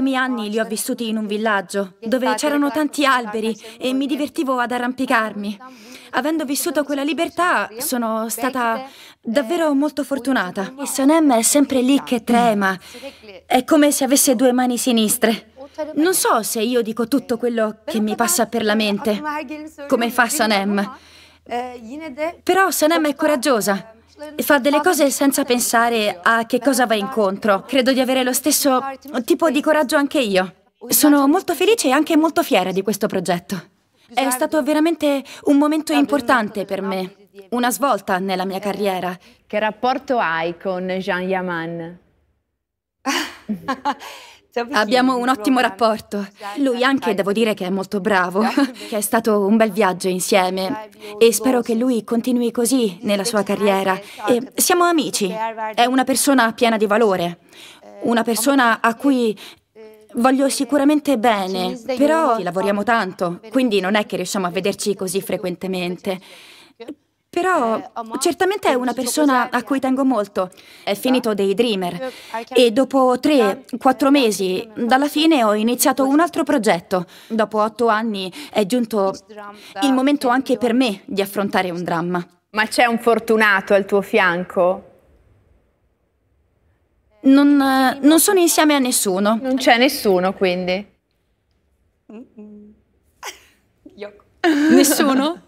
primi anni li ho vissuti in un villaggio dove c'erano tanti alberi e mi divertivo ad arrampicarmi. Avendo vissuto quella libertà sono stata davvero molto fortunata. E Sonem è sempre lì che trema, è come se avesse due mani sinistre. Non so se io dico tutto quello che mi passa per la mente, come fa Sanem. Eh, Però Sanem è coraggiosa fa delle cose senza pensare a che cosa va incontro. Credo di avere lo stesso tipo di coraggio anche io. Sono molto felice e anche molto fiera di questo progetto. È stato veramente un momento importante per me, una svolta nella mia carriera. Che rapporto hai con Jean Yaman? Abbiamo un ottimo rapporto. Lui anche devo dire che è molto bravo, che è stato un bel viaggio insieme e spero che lui continui così nella sua carriera. Eh, e siamo amici. È una persona piena di valore, eh, una persona a cui eh, voglio sicuramente bene, però lavoriamo tanto, quindi non è che riusciamo a vederci così frequentemente. Però eh, certamente è una persona a cui tengo molto. È esatto. finito dei Dreamer e dopo tre, quattro mesi dalla fine ho iniziato un altro progetto. Dopo otto anni è giunto il momento anche per me di affrontare un dramma. Ma c'è un fortunato al tuo fianco? Eh, non, eh, non, sono insieme a nessuno. Non c'è nessuno, quindi. nessuno?